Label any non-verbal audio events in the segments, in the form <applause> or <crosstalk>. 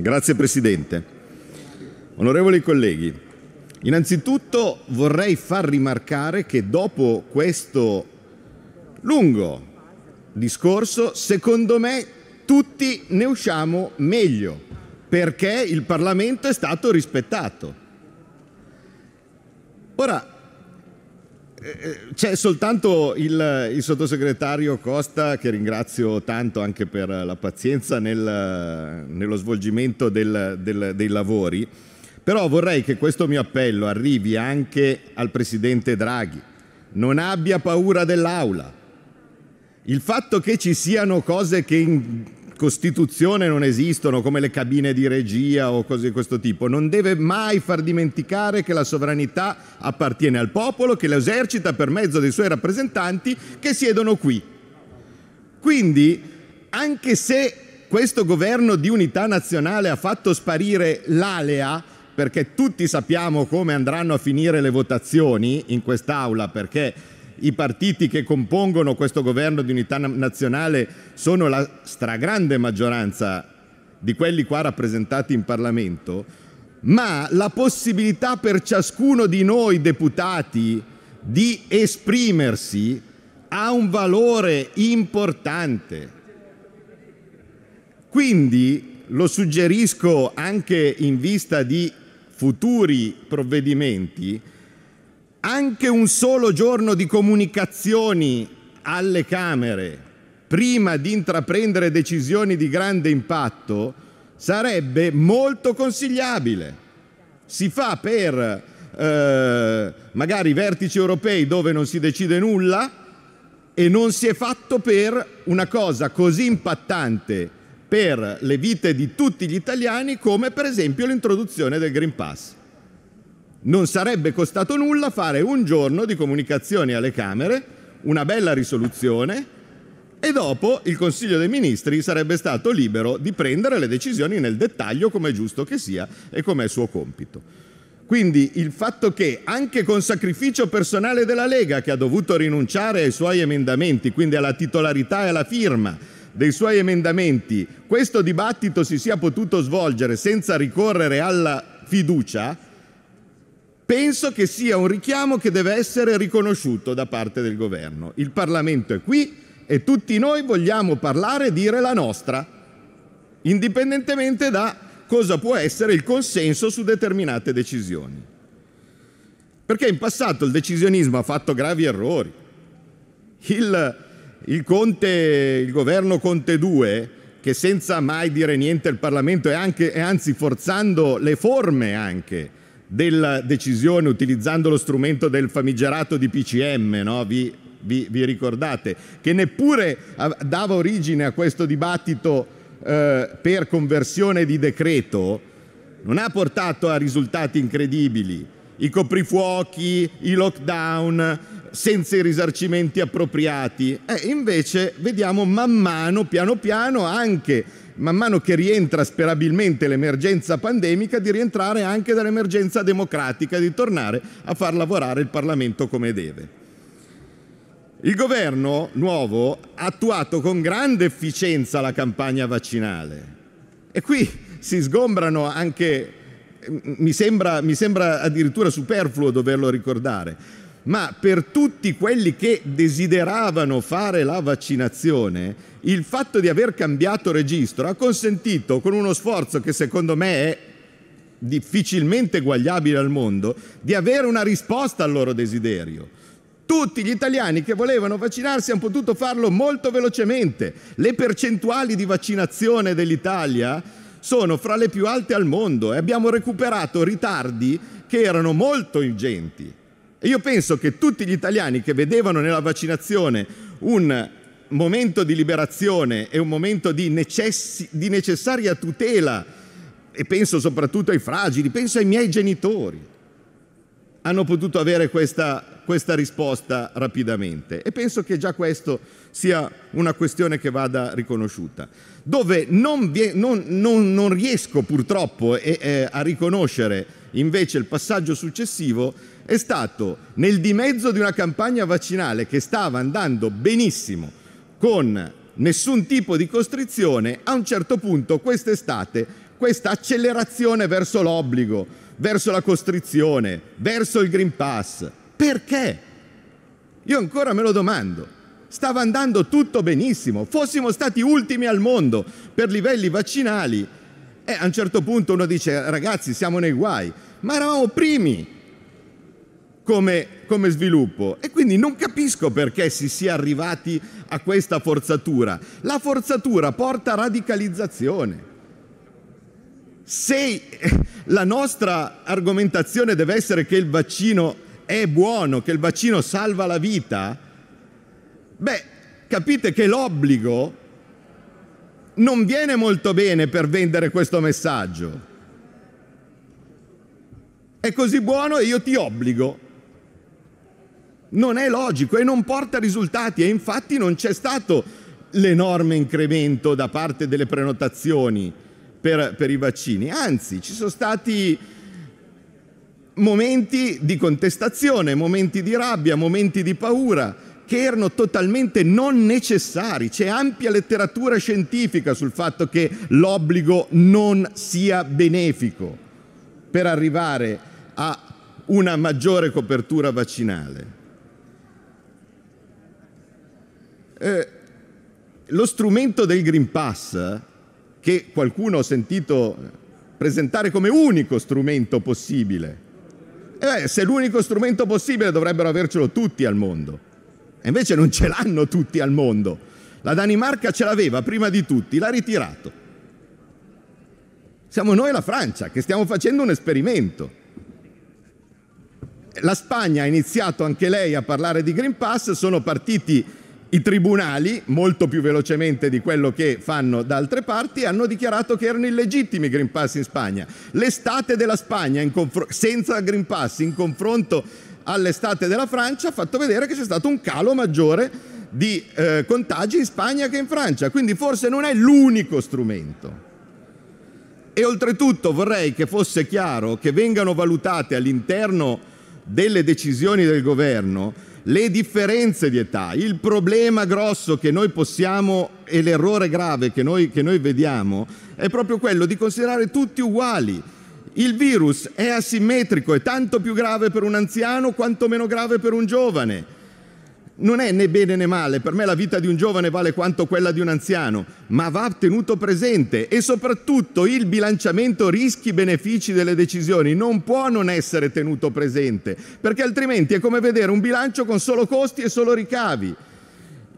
Grazie Presidente. Onorevoli colleghi, innanzitutto vorrei far rimarcare che dopo questo lungo discorso, secondo me tutti ne usciamo meglio perché il Parlamento è stato rispettato. Ora, eh, eh, c'è soltanto il, il, sottosegretario Costa, che ringrazio tanto anche per la pazienza nel, nello svolgimento del, del, dei lavori, però vorrei che questo mio appello arrivi anche al Presidente Draghi. Non abbia paura dell'Aula. Il fatto che ci siano cose che in, Costituzione non esistono come le cabine di regia o cose di questo tipo. Non deve mai far dimenticare che la sovranità appartiene al popolo, che la esercita per mezzo dei suoi rappresentanti che siedono qui. Quindi, anche se questo governo di unità nazionale ha fatto sparire l'alea, perché tutti sappiamo come andranno a finire le votazioni in quest'Aula, perché i partiti che compongono questo governo di unità nazionale sono la stragrande maggioranza di quelli qua rappresentati in Parlamento, ma la possibilità per ciascuno di noi deputati di esprimersi ha un valore importante. Quindi lo suggerisco anche in vista di futuri provvedimenti, anche un solo giorno di comunicazioni alle Camere prima di intraprendere decisioni di grande impatto sarebbe molto consigliabile. Si fa per eh, magari vertici europei dove non si decide nulla e non si è fatto per una cosa così impattante per le vite di tutti gli italiani come per esempio l'introduzione del Green Pass non sarebbe costato nulla fare un giorno di comunicazioni alle Camere, una bella risoluzione e dopo il Consiglio dei Ministri sarebbe stato libero di prendere le decisioni nel dettaglio come è giusto che sia e come è suo compito. Quindi il fatto che anche con sacrificio personale della Lega, che ha dovuto rinunciare ai suoi emendamenti, quindi alla titolarità e alla firma dei suoi emendamenti, questo dibattito si sia potuto svolgere senza ricorrere alla fiducia, Penso che sia un richiamo che deve essere riconosciuto da parte del governo. Il Parlamento è qui e tutti noi vogliamo parlare e dire la nostra, indipendentemente da cosa può essere il consenso su determinate decisioni. Perché in passato il decisionismo ha fatto gravi errori. Il, il, Conte, il governo Conte 2 che senza mai dire niente al Parlamento e, e anzi forzando le forme anche della decisione utilizzando lo strumento del famigerato DPCM, no? vi, vi, vi, ricordate, che neppure dava origine a questo dibattito eh, per conversione di decreto, non ha portato a risultati incredibili. I coprifuochi, i lockdown, senza i risarcimenti appropriati. Eh, invece vediamo man mano, piano piano, anche man mano che rientra sperabilmente l'emergenza pandemica, di rientrare anche dall'emergenza democratica, di tornare a far lavorare il Parlamento come deve. Il governo nuovo ha attuato con grande efficienza la campagna vaccinale e qui si sgombrano anche, mi sembra, mi sembra addirittura superfluo doverlo ricordare, ma per tutti quelli che desideravano fare la vaccinazione, il fatto di aver cambiato registro ha consentito, con uno sforzo che secondo me è difficilmente eguagliabile al mondo, di avere una risposta al loro desiderio. Tutti gli italiani che volevano vaccinarsi hanno potuto farlo molto velocemente. Le percentuali di vaccinazione dell'Italia sono fra le più alte al mondo e abbiamo recuperato ritardi che erano molto ingenti. E io penso che tutti gli italiani che vedevano nella vaccinazione un momento di liberazione e un momento di, necess- di necessaria tutela, e penso soprattutto ai fragili, penso ai miei genitori, hanno potuto avere questa, questa risposta rapidamente. E penso che già questo sia una questione che vada riconosciuta. Dove non, non, non, non riesco purtroppo eh, eh, a riconoscere Invece il passaggio successivo è stato nel dimezzo di una campagna vaccinale che stava andando benissimo con nessun tipo di costrizione, a un certo punto quest'estate questa accelerazione verso l'obbligo, verso la costrizione, verso il Green Pass. Perché? Io ancora me lo domando. Stava andando tutto benissimo, fossimo stati ultimi al mondo per livelli vaccinali e a un certo punto uno dice, ragazzi, siamo nei guai, ma eravamo primi come, come sviluppo. E quindi non capisco perché si sia arrivati a questa forzatura. La forzatura porta a radicalizzazione se <laughs> la nostra argomentazione deve essere che il vaccino è buono, che il vaccino salva la vita, beh, capite che l'obbligo non viene molto bene per vendere questo messaggio. È così buono e io ti obbligo. Non è logico e non porta risultati e infatti non c'è stato l'enorme incremento da parte delle prenotazioni per, per i vaccini. Anzi, ci sono stati momenti di contestazione, momenti di rabbia, momenti di paura che erano totalmente non necessari. C'è ampia letteratura scientifica sul fatto che l'obbligo non sia benefico per arrivare a una maggiore copertura vaccinale. Eh, lo strumento del Green Pass, che qualcuno ha sentito presentare come unico strumento possibile, eh, se è l'unico strumento possibile dovrebbero avercelo tutti al mondo. E invece non ce l'hanno tutti al mondo. La Danimarca ce l'aveva prima di tutti, l'ha ritirato. Siamo noi la Francia che stiamo facendo un esperimento. La Spagna ha iniziato anche lei a parlare di Green Pass, sono partiti i tribunali, molto più velocemente di quello che fanno da altre parti, e hanno dichiarato che erano illegittimi i Green Pass in Spagna. L'estate della Spagna confr- senza Green Pass in confronto all'estate della Francia ha fatto vedere che c'è stato un calo maggiore di eh, contagi in Spagna che in Francia, quindi forse non è l'unico strumento. E oltretutto vorrei che fosse chiaro che vengano valutate all'interno delle decisioni del governo le differenze di età, il problema grosso che noi possiamo e l'errore grave che noi, che noi vediamo è proprio quello di considerare tutti uguali il virus è asimmetrico, è tanto più grave per un anziano quanto meno grave per un giovane. Non è né bene né male, per me la vita di un giovane vale quanto quella di un anziano, ma va tenuto presente e soprattutto il bilanciamento rischi-benefici delle decisioni non può non essere tenuto presente, perché altrimenti è come vedere un bilancio con solo costi e solo ricavi.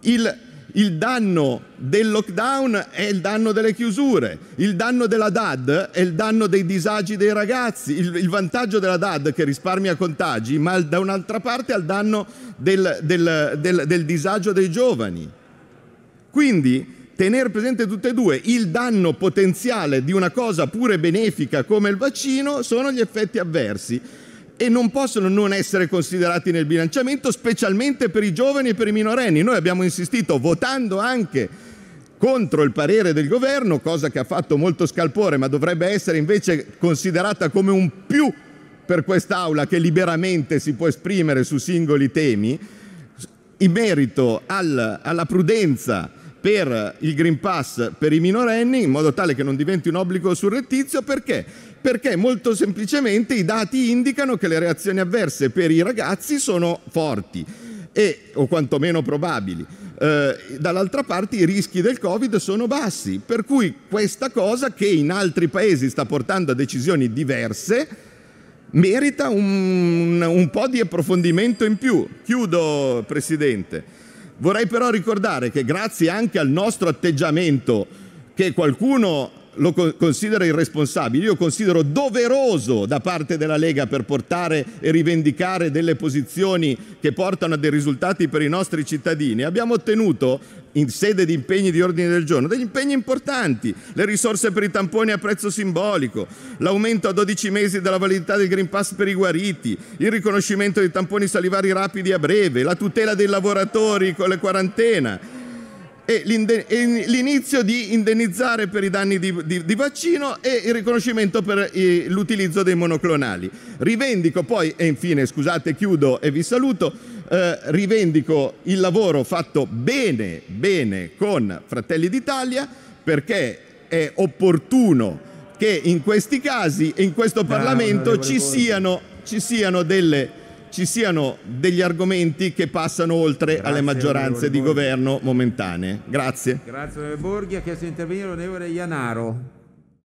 Il il danno del lockdown è il danno delle chiusure, il danno della DAD è il danno dei disagi dei ragazzi, il, il vantaggio della DAD che risparmia contagi, ma da un'altra parte è il danno del, del, del, del disagio dei giovani. Quindi tenere presente tutte e due il danno potenziale di una cosa pure benefica come il vaccino sono gli effetti avversi e non possono non essere considerati nel bilanciamento, specialmente per i giovani e per i minorenni. Noi abbiamo insistito votando anche contro il parere del governo, cosa che ha fatto molto scalpore, ma dovrebbe essere invece considerata come un più per quest'Aula che liberamente si può esprimere su singoli temi, in merito al, alla prudenza per il Green Pass per i minorenni, in modo tale che non diventi un obbligo surrettizio, perché perché molto semplicemente i dati indicano che le reazioni avverse per i ragazzi sono forti e, o quantomeno probabili. Eh, dall'altra parte i rischi del Covid sono bassi, per cui questa cosa che in altri paesi sta portando a decisioni diverse merita un, un po' di approfondimento in più. Chiudo, Presidente. Vorrei però ricordare che grazie anche al nostro atteggiamento che qualcuno lo considero irresponsabile, io considero doveroso da parte della Lega per portare e rivendicare delle posizioni che portano a dei risultati per i nostri cittadini. Abbiamo ottenuto in sede di impegni di ordine del giorno, degli impegni importanti, le risorse per i tamponi a prezzo simbolico, l'aumento a 12 mesi della validità del Green Pass per i guariti, il riconoscimento dei tamponi salivari rapidi a breve, la tutela dei lavoratori con le quarantena e l'inizio di indennizzare per i danni di, di, di vaccino e il riconoscimento per eh, l'utilizzo dei monoclonali. Rivendico poi, e infine scusate chiudo e vi saluto, eh, rivendico il lavoro fatto bene, bene con Fratelli d'Italia perché è opportuno che in questi casi, in questo ah, Parlamento, no, ci, siano, ci siano delle ci siano degli argomenti che passano oltre Grazie, alle maggioranze di governo momentanee. Grazie. Grazie, onorevole Borghi. Ha chiesto di intervenire l'onorevole Ianaro.